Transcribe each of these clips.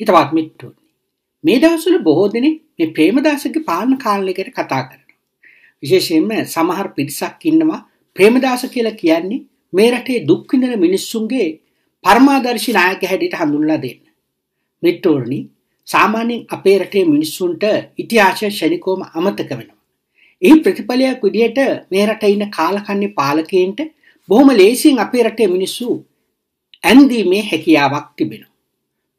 හිතවත් මිත්‍රෝනි. මේ දවස්වල බොහෝ දෙනෙක් මේ ප්‍රේමදාසගේ පාලන කාලය ගැන කතා කරනවා. විශේෂයෙන්ම සමහර පිරිසක් ඉන්නවා ප්‍රේමදාස කියලා කියන්නේ මේ රටේ දුක් විඳින මිනිස්සුන්ගේ පරමාදර්ශී නායක හැටියට හඳුන්වලා දෙන්න. මිත්‍රෝනි සාමාන්‍යයෙන් අපේ රටේ මිනිස්සුන්ට ඉතිහාසය ශනිකෝම අමතක වෙනවා. ඒ ප්‍රතිඵලයක් විදියට මේ රටේ ඉන්න කාලකන්ණි පාලකයන්ට බොහොම ලේසියෙන් අපේ රටේ මිනිස්සු ඇන්දීමේ හැකියාවක් තිබෙනවා.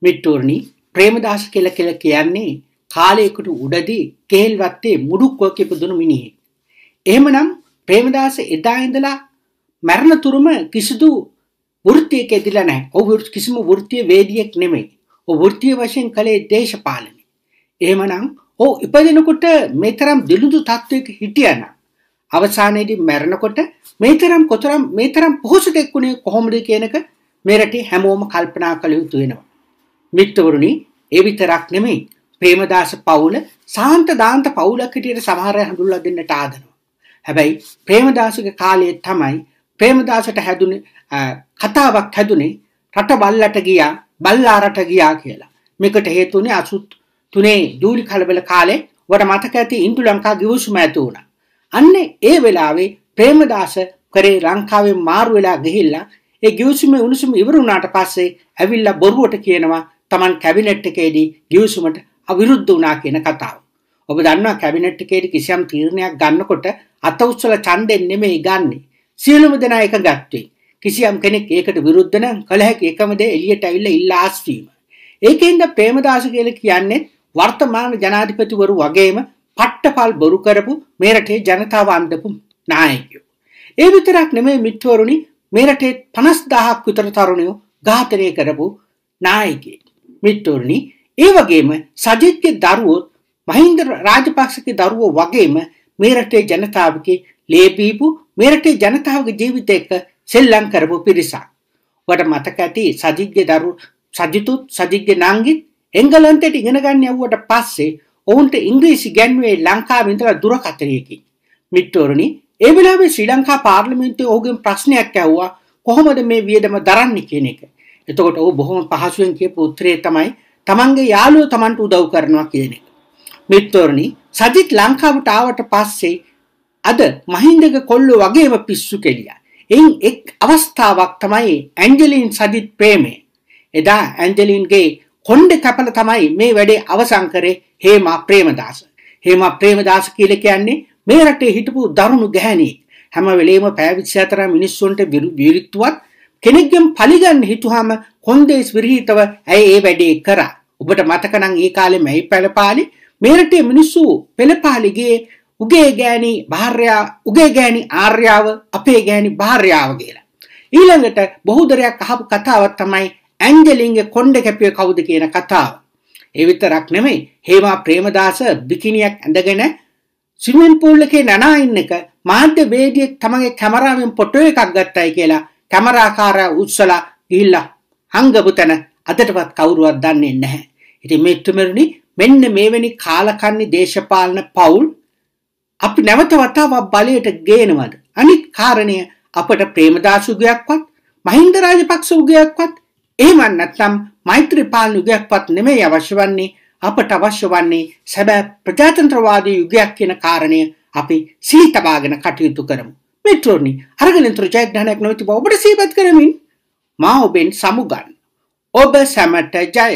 මිත්‍රෝනි ප්‍රේමදාස කියලා කියලා කියන්නේ කාලයකට උඩදී කෙහෙල් වත්තේ මුඩුක්වක ඉපදුණු මිනිහෙක්. එහෙමනම් ප්‍රේමදාස එදා ඉඳලා මරණ තුරුම කිසිදු වෘත්තියක ඇදිලා නැහැ. ඔහු කිසිම වෘත්තිය වේදියෙක් නෙමෙයි. ඔහු වෘත්තිය වශයෙන් කලේ දේශපාලනය. එහෙමනම් ඔහු ඉපදෙනකොට මේතරම් දිලුදු තත්වයක හිටියනම් අවසානයේදී මැරෙනකොට මේතරම් කොතරම් මේතරම් පොහොසතෙක් වුණේ කොහොමද කියනක මේ රටේ හැමෝම කල්පනා කළ යුතු වෙනවා. මිත්‍රවරුනි ඒ විතරක් නෙමෙයි ප්‍රේමදාස පවුල සාන්ත දාන්ත පවුලක් හිටියට සමහර අය හඳුල්ලා දෙන්නට ආදනවා. හැබැයි ප්‍රේමදාසගේ කාලයේ තමයි ප්‍රේමදාසට හැදුනේ කතාවක් හැදුනේ රට බල්ලට ගියා බල්ලා රට ගියා කියලා. මේකට හේතුනේ 83 ජූලි කලබල කාලේ වට මතක ඇති ඉන්දු ලංකා ගිවිසුම ඇති වුණා. අන්න ඒ වෙලාවේ ප්‍රේමදාස කරේ ලංකාවේ මාරු වෙලා ගිහිල්ලා ඒ ගිවිසුමේ උණුසුම ඉවර වුණාට පස්සේ ඇවිල්ලා බොරුවට කියනවා Taman කැබිනට් එකේදී ගිවිසුමට අවිරුද්ධ වුණා කියන කතාව. ඔබ දන්නවා කැබිනට් එකේදී කිසියම් තීරණයක් ගන්නකොට අත උස්සලා ඡන්දෙන් නෙමෙයි ගන්නෙ. සියලුම දෙනා එකගත් වෙයි. කිසියම් කෙනෙක් ඒකට විරුද්ධ නම් කල හැකි එකම දේ එළියට අවිල්ලා ඉල්ලා ආස්වීම. ඒකෙන්ද ප්‍රේමදාස කියලා කියන්නේ වර්තමාන ජනාධිපතිවරු වගේම පට්ටපල් බොරු කරපු මේ රටේ ජනතාව අන්දපු නායකයෝ. ඒ විතරක් නෙමෙයි මිත්‍රවරුනි මේ රටේ 50000ක් විතර තරුණයෝ ඝාතනය කරපු නායකයෙක්. මිත්‍රෝනි ඒ වගේම සජිත්ගේ දරුවෝ මහින්ද රාජපක්ෂගේ දරුවෝ වගේම මේ රටේ ජනතාවගේ ලේ බීපු මේ රටේ ජනතාවගේ ජීවිතයක සෙල්ලම් කරපු පිරිසක්. ඔබට මතක ඇති සජිත්ගේ දරු සජිතුත් සජිත්ගේ නංගිත් එංගලන්තයට ඉගෙන ගන්න යවුවට පස්සේ ඔවුන්ට ඉංග්‍රීසි ගැන්වේ ලංකාවේ ඉඳලා දුරකථනයකින්. මිත්‍රෝනි ඒ වෙලාවේ ශ්‍රී ලංකා පාර්ලිමේන්තුවේ ඔහුගෙන් ප්‍රශ්නයක් ඇහුවා කොහොමද මේ වියදම දරන්නේ කියන එක. එතකොට ඔහු බොහොම පහසුවෙන් කියපු උත්තරේ තමයි තමන්ගේ යාළුවෝ තමන්ට උදව් කරනවා කියන එක. මිත්‍රෝනි සජිත් ලංකාවට ආවට පස්සේ අද මහින්දක කොල්ලෝ වගේම පිස්සු කෙලියා. එයින් එක් අවස්ථාවක් තමයි ඇන්ජලින් සජිත් ප්‍රේමය. එදා ඇන්ජලින්ගේ කොණ්ඩ කැපල තමයි මේ වැඩේ අවසන් කරේ හේමා ප්‍රේමදාස. හේමා ප්‍රේමදාස කියලා කියන්නේ මේ රටේ හිටපු දරුණු ගැහැණියෙක්. හැම වෙලේම පැය 24 මිනිස්සුන්ට විරුද්ධවත් කෙනෙක්ගෙන් පලිගන්න හිතුහම කොන්දේස් විරහිතව ඇය ඒ වැඩේ කරා. ඔබට මතක නම් ඒ කාලේ මැයි පළපාලි මේ රටේ මිනිස්සු පෙළපාලිගේ උගේ ගෑණි භාර්යා උගේ ගෑණි ආර්යාව අපේ ගෑණි භාර්යාව කියලා. ඊළඟට බහුදරයක් අහපු කතාවක් තමයි ඇන්ජලින්ගේ කොණ්ඩ කැපිය කවුද කියන කතාව. ඒ විතරක් නෙමෙයි හේමා ප්‍රේමදාස බිකිනියක් ඇඳගෙන ස්විමින් පූල් එකේ නනා ඉන්න එක මාධ්‍ය වේදිකෙක් තමගේ කැමරාවෙන් ෆොටෝ එකක් ගත්තයි කියලා කැමරාකාරයා උත්සලා ගිහිල්ලා හංගපු තැන අදටවත් කවුරුවත් දන්නේ නැහැ. ඉතින් මිත්‍රමරුනි මෙන්න මේවැනි කාලකන්ණි දේශපාලන පවුල් අපි නැවත වතාවක් බලයට ගේනවද? අනිත් කාරණය අපට ප්‍රේමදාස යුගයක්වත් මහින්ද රාජපක්ෂ යුගයක්වත් එහෙම නැත්නම් මෛත්‍රීපාල යුගයක්වත් නෙමෙයි අවශ්‍ය වන්නේ අපට අවශ්‍ය වන්නේ සැබෑ ප්‍රජාතන්ත්‍රවාදී යුගයක් කියන කාරණය අපි සිහි තබාගෙන කටයුතු කරමු. මෙට්‍රෝනි අරගෙන තුර ජයග්‍රහණයක් නොවති බව ඔබට සීපත් කරමින් මා ඔබෙන් සමුගන් ඔබ සැමට ජය